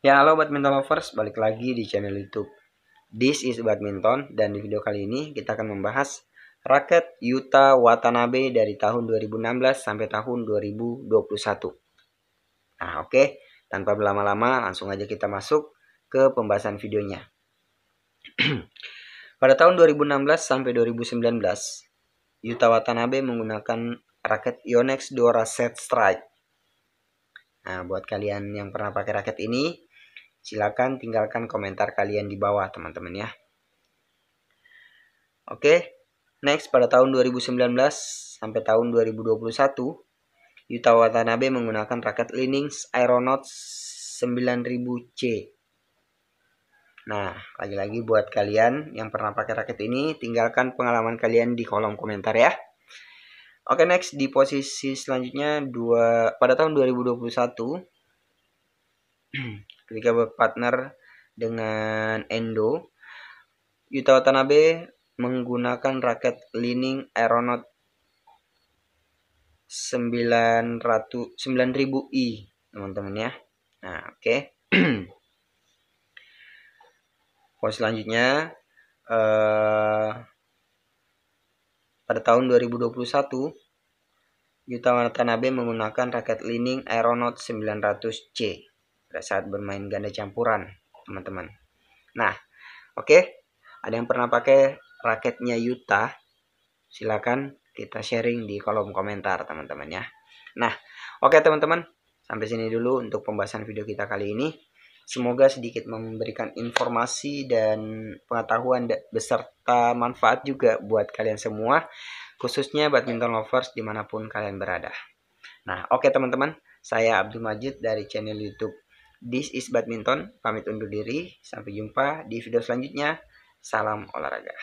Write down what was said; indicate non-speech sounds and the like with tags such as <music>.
Ya halo badminton lovers, balik lagi di channel youtube This is badminton dan di video kali ini kita akan membahas raket Yuta Watanabe dari tahun 2016 sampai tahun 2021 Nah oke, okay. tanpa berlama-lama langsung aja kita masuk ke pembahasan videonya <clears throat> Pada tahun 2016 sampai 2019 Yuta Watanabe menggunakan raket Yonex Dora Set Strike Nah, buat kalian yang pernah pakai raket ini, Silakan tinggalkan komentar kalian di bawah teman-teman ya. Oke, next pada tahun 2019 sampai tahun 2021, Yuta Watanabe menggunakan raket Linings Aeronauts 9000C. Nah, lagi-lagi buat kalian yang pernah pakai raket ini, tinggalkan pengalaman kalian di kolom komentar ya. Oke, next di posisi selanjutnya dua pada tahun 2021 <clears throat> ketika berpartner dengan Endo. Yuta Watanabe menggunakan raket Lining Aeronaut 900 9000i, teman-teman ya. Nah, oke. Okay. <clears throat> Poin selanjutnya uh, pada tahun 2021 Yuta Watanabe menggunakan raket Lining Aeronaut 900C pada saat bermain ganda campuran teman-teman nah oke okay. ada yang pernah pakai raketnya Yuta silakan kita sharing di kolom komentar teman-teman ya nah oke okay, teman-teman sampai sini dulu untuk pembahasan video kita kali ini Semoga sedikit memberikan informasi dan pengetahuan beserta manfaat juga buat kalian semua, khususnya badminton lovers dimanapun kalian berada. Nah, oke okay, teman-teman, saya Abdul Majid dari channel YouTube This is badminton. Pamit undur diri. Sampai jumpa di video selanjutnya. Salam olahraga.